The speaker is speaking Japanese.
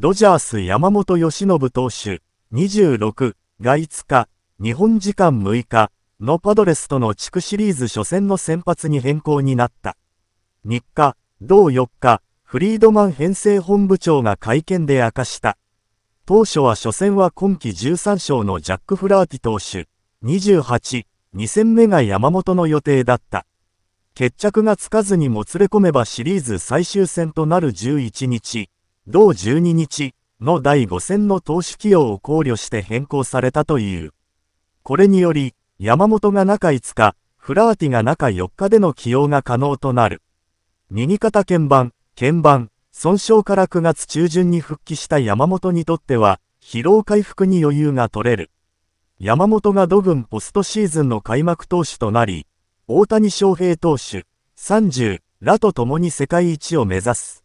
ドジャース山本由伸投手26が5日、日本時間6日のパドレスとの地区シリーズ初戦の先発に変更になった。3日、同4日、フリードマン編成本部長が会見で明かした。当初は初戦は今季13勝のジャック・フラーティ投手28、2戦目が山本の予定だった。決着がつかずにもつれ込めばシリーズ最終戦となる11日。同12日の第5戦の投手起用を考慮して変更されたという。これにより、山本が中5日、フラーティが中4日での起用が可能となる。右肩鍵盤、鍵盤、損傷から9月中旬に復帰した山本にとっては、疲労回復に余裕が取れる。山本が土軍ポストシーズンの開幕投手となり、大谷翔平投手、30らと共に世界一を目指す。